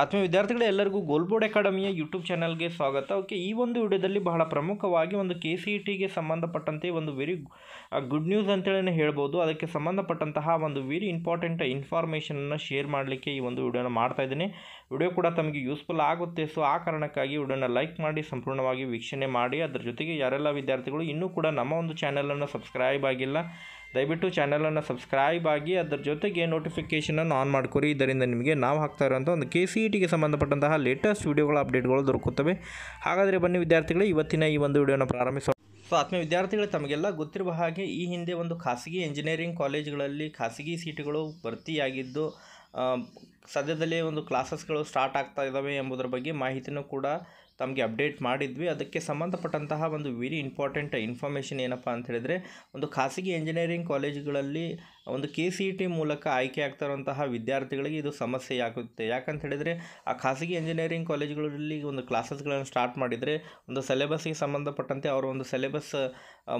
ಆತ್ಮ ವಿದ್ಯಾರ್ಥಿಗಳೆಲ್ಲರಿಗೂ ಎಲ್ಲರಿಗೂ ಗೋಲ್ಬೋರ್ಡ್ ಅಕಾಡೆಮಿಯ ಯೂಟ್ಯೂಬ್ ಚಾನಲ್ಗೆ ಸ್ವಾಗತ ಓಕೆ ಈ ಒಂದು ವಿಡಿಯೋದಲ್ಲಿ ಬಹಳ ಪ್ರಮುಖವಾಗಿ ಒಂದು ಕೆ ಸಿ ಇ ಟಿಗೆ ಸಂಬಂಧಪಟ್ಟಂತೆ ಒಂದು ವೆರಿ ಗುಡ್ ನ್ಯೂಸ್ ಅಂತೇಳಿ ಹೇಳ್ಬೋದು ಅದಕ್ಕೆ ಸಂಬಂಧಪಟ್ಟಂತಹ ಒಂದು ವೆರಿ ಇಂಪಾರ್ಟೆಂಟ್ ಇನ್ಫಾರ್ಮೇಷನನ್ನು ಶೇರ್ ಮಾಡಲಿಕ್ಕೆ ಈ ಒಂದು ವಿಡಿಯೋನ ಮಾಡ್ತಾ ಇದ್ದೀನಿ ವಿಡಿಯೋ ಕೂಡ ತಮಗೆ ಯೂಸ್ಫುಲ್ ಆಗುತ್ತೆ ಸೊ ಆ ಕಾರಣಕ್ಕಾಗಿ ವಿಡಿಯೋನ ಲೈಕ್ ಮಾಡಿ ಸಂಪೂರ್ಣವಾಗಿ ವೀಕ್ಷಣೆ ಮಾಡಿ ಅದರ ಜೊತೆಗೆ ಯಾರೆಲ್ಲ ವಿದ್ಯಾರ್ಥಿಗಳು ಇನ್ನೂ ಕೂಡ ನಮ್ಮ ಒಂದು ಚಾನಲನ್ನು ಸಬ್ಸ್ಕ್ರೈಬ್ ಆಗಿಲ್ಲ ದಯವಿಟ್ಟು ಚಾನಲನ್ನು ಸಬ್ಸ್ಕ್ರೈಬ್ ಆಗಿ ಅದರ ಜೊತೆಗೆ ನೋಟಿಫಿಕೇಷನನ್ನು ಆನ್ ಮಾಡಿಕೊರಿ ಇದರಿಂದ ನಿಮಗೆ ನಾವು ಹಾಕ್ತಾ ಇರುವಂಥ ಒಂದು ಕೆ ಸಿ ಇ ಟಿಗೆ ಸಂಬಂಧಪಟ್ಟಂತಹ ಲೇಟೆಸ್ಟ್ ವಿಡಿಯೋಗಳ ಅಪ್ಡೇಟ್ಗಳು ದೊರಕುತ್ತವೆ ಹಾಗಾದರೆ ಬನ್ನಿ ವಿದ್ಯಾರ್ಥಿಗಳೇ ಇವತ್ತಿನ ಈ ಒಂದು ವಿಡಿಯೋನ ಪ್ರಾರಂಭಿಸೋ ಸೊ ಆತ್ಮ ವಿದ್ಯಾರ್ಥಿಗಳು ತಮಗೆಲ್ಲ ಗೊತ್ತಿರುವ ಹಾಗೆ ಈ ಹಿಂದೆ ಒಂದು ಖಾಸಗಿ ಇಂಜಿನಿಯರಿಂಗ್ ಕಾಲೇಜ್ಗಳಲ್ಲಿ ಖಾಸಗಿ ಸೀಟುಗಳು ಭರ್ತಿಯಾಗಿದ್ದು ಸದ್ಯದಲ್ಲೇ ಒಂದು ಕ್ಲಾಸಸ್ಗಳು ಸ್ಟಾರ್ಟ್ ಆಗ್ತಾ ಇದ್ದಾವೆ ಎಂಬುದರ ಬಗ್ಗೆ ಮಾಹಿತಿನೂ ಕೂಡ ತಮಗೆ ಅಪ್ಡೇಟ್ ಮಾಡಿದ್ವಿ ಅದಕ್ಕೆ ಸಂಬಂಧಪಟ್ಟಂತಹ ಒಂದು ವೆರಿ ಇಂಪಾರ್ಟೆಂಟ್ ಇನ್ಫಾರ್ಮೇಷನ್ ಏನಪ್ಪ ಅಂತ ಹೇಳಿದರೆ ಒಂದು ಖಾಸಗಿ ಇಂಜಿನಿಯರಿಂಗ್ ಕಾಲೇಜುಗಳಲ್ಲಿ ಒಂದು ಕೆ ಸಿ ಇ ಟಿ ಮೂಲಕ ಆಯ್ಕೆ ಆಗ್ತಾ ಇರುವಂತಹ ವಿದ್ಯಾರ್ಥಿಗಳಿಗೆ ಇದು ಸಮಸ್ಯೆಯಾಗುತ್ತೆ ಯಾಕಂತ ಹೇಳಿದರೆ ಆ ಖಾಸಗಿ ಇಂಜಿನಿಯರಿಂಗ್ ಕಾಲೇಜುಗಳಲ್ಲಿ ಒಂದು ಕ್ಲಾಸಸ್ಗಳನ್ನು ಸ್ಟಾರ್ಟ್ ಮಾಡಿದರೆ ಒಂದು ಸೆಲೆಬಸ್ಗೆ ಸಂಬಂಧಪಟ್ಟಂತೆ ಅವರ ಒಂದು ಸೆಲೆಬಸ್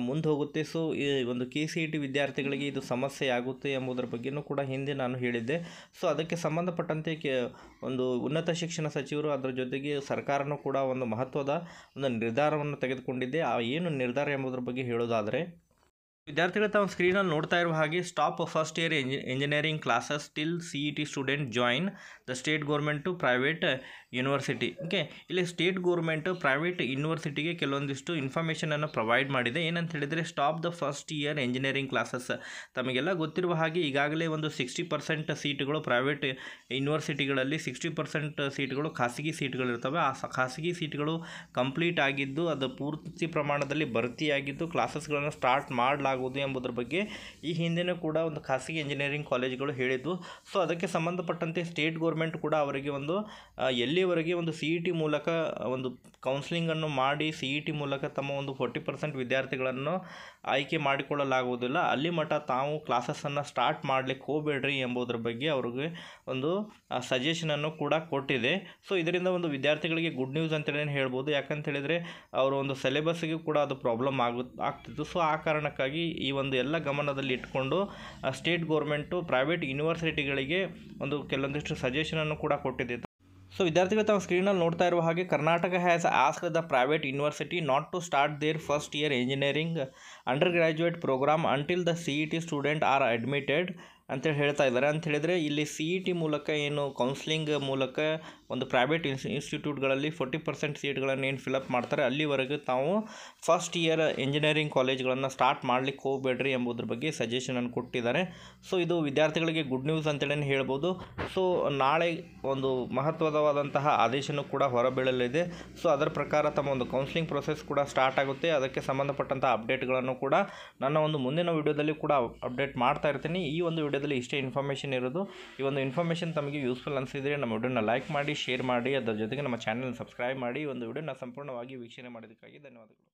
ಮುಂದೆ ಹೋಗುತ್ತೆ ಸೊ ಈ ಒಂದು ಕೆ ಸಿ ಇ ಟಿ ವಿದ್ಯಾರ್ಥಿಗಳಿಗೆ ಇದು ಸಮಸ್ಯೆ ಆಗುತ್ತೆ ಎಂಬುದರ ಬಗ್ಗೆಯೂ ಕೂಡ ಹಿಂದೆ ನಾನು ಹೇಳಿದ್ದೆ ಸೊ ಅದಕ್ಕೆ ಸಂಬಂಧ ಸಂಬಂಧಪಟ್ಟಂತೆ ಕೆ ಒಂದು ಉನ್ನತ ಶಿಕ್ಷಣ ಸಚಿವರು ಅದರ ಜೊತೆಗೆ ಸರ್ಕಾರವೂ ಕೂಡ ಒಂದು ಮಹತ್ವದ ಒಂದು ನಿರ್ಧಾರವನ್ನು ತೆಗೆದುಕೊಂಡಿದ್ದೆ ಆ ಏನು ನಿರ್ಧಾರ ಎಂಬುದ್ರ ಬಗ್ಗೆ ಹೇಳೋದಾದರೆ ವಿದ್ಯಾರ್ಥಿಗಳು ತಾವು ಸ್ಕ್ರೀನಲ್ಲಿ ನೋಡ್ತಾ ಇರುವ ಹಾಗೆ stop first year engineering classes till C E T student join the state government to private university okay ಇಲ್ಲಿ ಸ್ಟೇಟ್ ಗೌರ್ಮೆಂಟು ಪ್ರೈವೇಟ್ ಯೂನಿವರ್ಸಿಟಿಗೆ ಕೆಲವೊಂದಿಷ್ಟು ಇನ್ಫಾರ್ಮೇಷನನ್ನು ಪ್ರೊವೈಡ್ ಮಾಡಿದೆ ಏನಂತ ಹೇಳಿದರೆ stop the first year engineering classes ತಮಗೆಲ್ಲ ಗೊತ್ತಿರುವ ಹಾಗೆ ಈಗಾಗಲೇ ಒಂದು ಸಿಕ್ಸ್ಟಿ ಪರ್ಸೆಂಟ್ ಸೀಟ್ಗಳು ಪ್ರೈವೇಟ್ ಯೂನಿವರ್ಸಿಟಿಗಳಲ್ಲಿ ಸಿಕ್ಸ್ಟಿ ಪರ್ಸೆಂಟ್ ಸೀಟ್ಗಳು ಖಾಸಗಿ ಸೀಟ್ಗಳಿರ್ತವೆ ಆ ಖಾಸಗಿ ಸೀಟ್ಗಳು ಕಂಪ್ಲೀಟ್ ಆಗಿದ್ದು ಅದು ಪೂರ್ತಿ ಪ್ರಮಾಣದಲ್ಲಿ ಭರ್ತಿಯಾಗಿದ್ದು ಕ್ಲಾಸಸ್ಗಳನ್ನು ಸ್ಟಾರ್ಟ್ ಮಾಡಲಾಗ ಮಾಡಲಾಗುವುದು ಎಂಬುದರ ಬಗ್ಗೆ ಈ ಹಿಂದೆನೂ ಕೂಡ ಒಂದು ಖಾಸಗಿ ಇಂಜಿನಿಯರಿಂಗ್ ಕಾಲೇಜ್ಗಳು ಹೇಳಿದ್ದು ಸೊ ಅದಕ್ಕೆ ಸಂಬಂಧಪಟ್ಟಂತೆ ಸ್ಟೇಟ್ ಗೌರ್ಮೆಂಟ್ ಕೂಡ ಅವರಿಗೆ ಒಂದು ಎಲ್ಲಿವರೆಗೆ ಒಂದು ಸಿ ಇ ಟಿ ಮೂಲಕ ಒಂದು ಕೌನ್ಸಿಲಿಂಗನ್ನು ಮಾಡಿ ಸಿ ಇ ಟಿ ಮೂಲಕ ತಮ್ಮ ಒಂದು ಫೋರ್ಟಿ ಪರ್ಸೆಂಟ್ ವಿದ್ಯಾರ್ಥಿಗಳನ್ನು ಆಯ್ಕೆ ಮಾಡಿಕೊಳ್ಳಲಾಗುವುದಿಲ್ಲ ಅಲ್ಲಿ ಮಠ ತಾವು ಕ್ಲಾಸಸನ್ನು ಸ್ಟಾರ್ಟ್ ಮಾಡಲಿಕ್ಕೆ ಹೋಗಬೇಡ್ರಿ ಎಂಬುದರ ಬಗ್ಗೆ ಅವ್ರಿಗೆ ಒಂದು ಸಜೆಷನನ್ನು ಕೂಡ ಕೊಟ್ಟಿದೆ ಸೊ ಇದರಿಂದ ಒಂದು ವಿದ್ಯಾರ್ಥಿಗಳಿಗೆ ಗುಡ್ ನ್ಯೂಸ್ ಅಂತೇಳಿ ಹೇಳ್ಬೋದು ಯಾಕಂತ ಹೇಳಿದರೆ ಅವರು ಒಂದು ಸೆಲೆಬಸ್ಸಿಗೂ ಕೂಡ ಅದು ಪ್ರಾಬ್ಲಮ್ ಆಗು ಆಗ್ತಿತ್ತು ಸೊ ಆ ಕಾರಣಕ್ಕಾಗಿ ಈ ಒಂದು ಎಲ್ಲ ಗಮನದಲ್ಲಿ ಇಟ್ಕೊಂಡು ಸ್ಟೇಟ್ ಗೌರ್ಮೆಂಟು ಪ್ರೈವೇಟ್ ಯೂನಿವರ್ಸಿಟಿಗಳಿಗೆ ಒಂದು ಕೆಲವೊಂದಿಷ್ಟು ಸಜೆಷನನ್ನು ಕೂಡ ಕೊಟ್ಟಿದೆ ಸೊ ವಿದ್ಯಾರ್ಥಿಗಳು ತಾವು ಸ್ಕ್ರೀನಲ್ಲಿ ನೋಡ್ತಾ ಇರುವ ಹಾಗೆ Karnataka has ask the private university not to start their first year engineering undergraduate program until the C E T student are admitted ಅಂತೇಳಿ ಹೇಳ್ತಾ ಇದ್ದಾರೆ ಅಂತ ಹೇಳಿದರೆ ಇಲ್ಲಿ ಸಿ ಇ ಟಿ ಮೂಲಕ ಏನು ಕೌನ್ಸಿಲಿಂಗ್ ಮೂಲಕ ಒಂದು ಪ್ರೈವೇಟ್ ಇನ್ಸ್ ಇನ್ಸ್ಟಿಟ್ಯೂಟ್ಗಳಲ್ಲಿ ಫೋರ್ಟಿ ಪರ್ಸೆಂಟ್ ಸೀಟ್ಗಳನ್ನು ಏನು ಫಿಲಪ್ ಮಾಡ್ತಾರೆ ಅಲ್ಲಿವರೆಗೂ ತಾವು ಫಸ್ಟ್ ಇಯರ್ ಇಂಜಿನಿಯರಿಂಗ್ ಕಾಲೇಜ್ಗಳನ್ನು ಸ್ಟಾರ್ಟ್ ಮಾಡಲಿಕ್ಕೆ ಹೋಗ್ಬೇಡ್ರಿ ಎಂಬುದ್ರ ಬಗ್ಗೆ ಸಜೆಷನನ್ನು ಕೊಟ್ಟಿದ್ದಾರೆ ಸೊ ಇದು ವಿದ್ಯಾರ್ಥಿಗಳಿಗೆ ಗುಡ್ ನ್ಯೂಸ್ ಅಂತೇಳಿ ಹೇಳ್ಬೋದು ಸೊ ನಾಳೆ ಒಂದು ಮಹತ್ವದವಾದಂತಹ ಆದೇಶನೂ ಕೂಡ ಹೊರಬೀಳಲಿದೆ ಸೊ ಅದರ ಪ್ರಕಾರ ತಮ್ಮ ಒಂದು ಕೌನ್ಸಿಲಿಂಗ್ ಪ್ರೊಸೆಸ್ ಕೂಡ ಸ್ಟಾರ್ಟ್ ಆಗುತ್ತೆ ಅದಕ್ಕೆ ಸಂಬಂಧಪಟ್ಟಂತಹ ಅಪ್ಡೇಟ್ಗಳನ್ನು ಕೂಡ ನನ್ನ ಒಂದು ಮುಂದಿನ ವಿಡಿಯೋದಲ್ಲಿ ಕೂಡ ಅಪ್ಡೇಟ್ ಮಾಡ್ತಾ ಇರ್ತೀನಿ ಈ ಒಂದು ವಿಡಿಯೋದಲ್ಲಿ ಇಷ್ಟೇ ಇನ್ಫಾರ್ಮೇಷನ್ ಇರೋದು ಈ ಒಂದು ಇನ್ಫಾರ್ಮೇಷನ್ ತಮಗೆ ಯೂಸ್ಫುಲ್ ಅನಿಸಿದ್ರೆ ನಮ್ಮ ವಿಡಿಯೋನ ಲೈಕ್ ಮಾಡಿ ಶೇರ್ ಮಾಡಿ ಅದರ ಜೊತೆಗೆ ನಮ್ಮ ಚಾನಲ್ ಸಬ್ಸ್ಕ್ರೈಬ್ ಮಾಡಿ ಒಂದು ವಿಡಿಯೋನ ಸಂಪೂರ್ಣವಾಗಿ ವೀಕ್ಷಣೆ ಮಾಡೋದಕ್ಕಾಗಿ ಧನ್ಯವಾದಗಳು